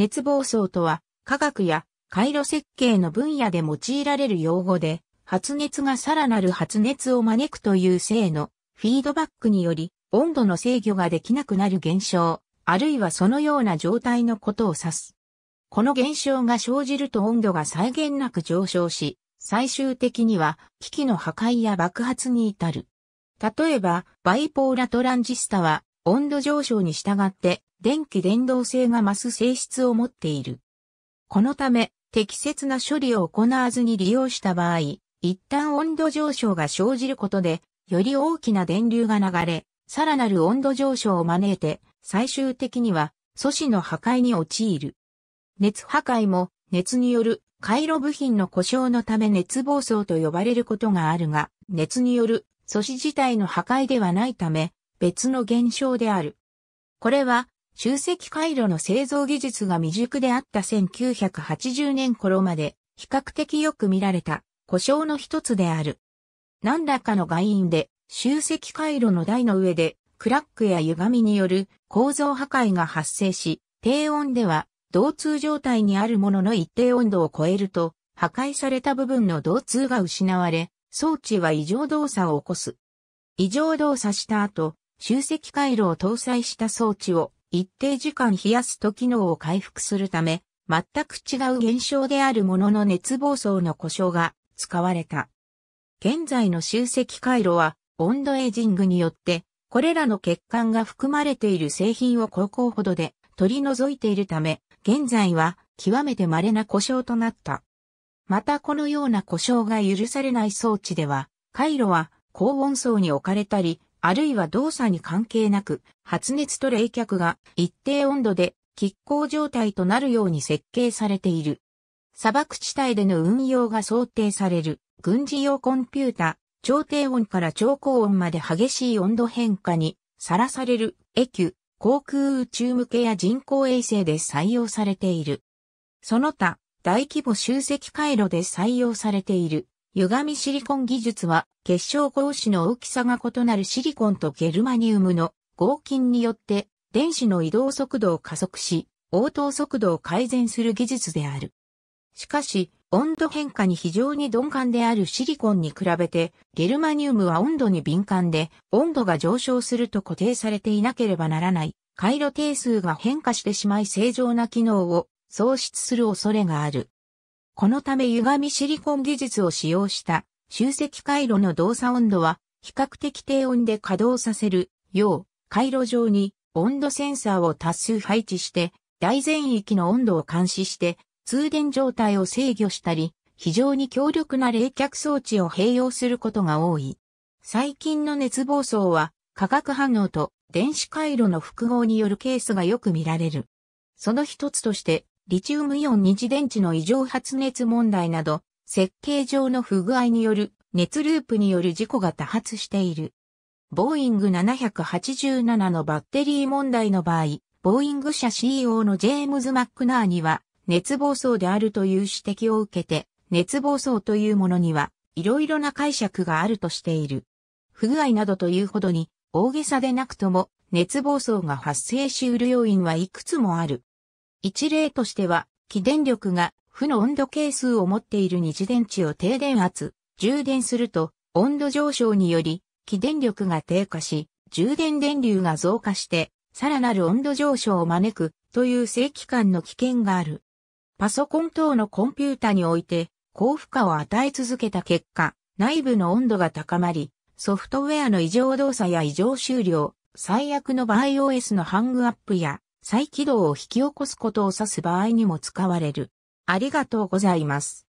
熱暴走とは、科学や回路設計の分野で用いられる用語で、発熱がさらなる発熱を招くという性のフィードバックにより、温度の制御ができなくなる現象、あるいはそのような状態のことを指す。この現象が生じると温度が際限なく上昇し、最終的には機器の破壊や爆発に至る。例えば、バイポーラトランジスタは温度上昇に従って電気伝導性が増す性質を持っている。このため、適切な処理を行わずに利用した場合、一旦温度上昇が生じることで、より大きな電流が流れ、さらなる温度上昇を招いて、最終的には素子の破壊に陥る。熱破壊も熱による回路部品の故障のため熱暴走と呼ばれることがあるが、熱による素子自体の破壊ではないため、別の現象である。これは集積回路の製造技術が未熟であった1980年頃まで比較的よく見られた故障の一つである。何らかの外因で集積回路の台の上でクラックや歪みによる構造破壊が発生し、低温では導通状態にあるものの一定温度を超えると破壊された部分の導通が失われ、装置は異常動作を起こす。異常動作した後、集積回路を搭載した装置を一定時間冷やすと機能を回復するため、全く違う現象であるものの熱暴走の故障が使われた。現在の集積回路は、温度エイジングによって、これらの欠陥が含まれている製品を高校ほどで取り除いているため、現在は極めて稀な故障となった。またこのような故障が許されない装置では、回路は高温層に置かれたり、あるいは動作に関係なく、発熱と冷却が一定温度で拮抗状態となるように設計されている。砂漠地帯での運用が想定される軍事用コンピュータ、超低温から超高温まで激しい温度変化にさらされるエキュ、航空宇宙向けや人工衛星で採用されている。その他、大規模集積回路で採用されている。歪みシリコン技術は結晶光子の大きさが異なるシリコンとゲルマニウムの合金によって電子の移動速度を加速し、応答速度を改善する技術である。しかし、温度変化に非常に鈍感であるシリコンに比べて、ゲルマニウムは温度に敏感で、温度が上昇すると固定されていなければならない、回路定数が変化してしまい正常な機能を喪失する恐れがある。このため歪みシリコン技術を使用した集積回路の動作温度は比較的低温で稼働させるよう回路上に温度センサーを多数配置して大全域の温度を監視して通電状態を制御したり非常に強力な冷却装置を併用することが多い。最近の熱暴走は化学反応と電子回路の複合によるケースがよく見られる。その一つとしてリチウムイオン二次電池の異常発熱問題など、設計上の不具合による熱ループによる事故が多発している。ボーイング787のバッテリー問題の場合、ボーイング社 CEO のジェームズ・マックナーには、熱暴走であるという指摘を受けて、熱暴走というものには、いろいろな解釈があるとしている。不具合などというほどに、大げさでなくとも、熱暴走が発生しうる要因はいくつもある。一例としては、起電力が負の温度係数を持っている二次電池を低電圧、充電すると、温度上昇により、起電力が低下し、充電電流が増加して、さらなる温度上昇を招くという正規間の危険がある。パソコン等のコンピュータにおいて、高負荷を与え続けた結果、内部の温度が高まり、ソフトウェアの異常動作や異常終了、最悪の場合 OS のハングアップや再起動を引き起こすことを指す場合にも使われる。ありがとうございます。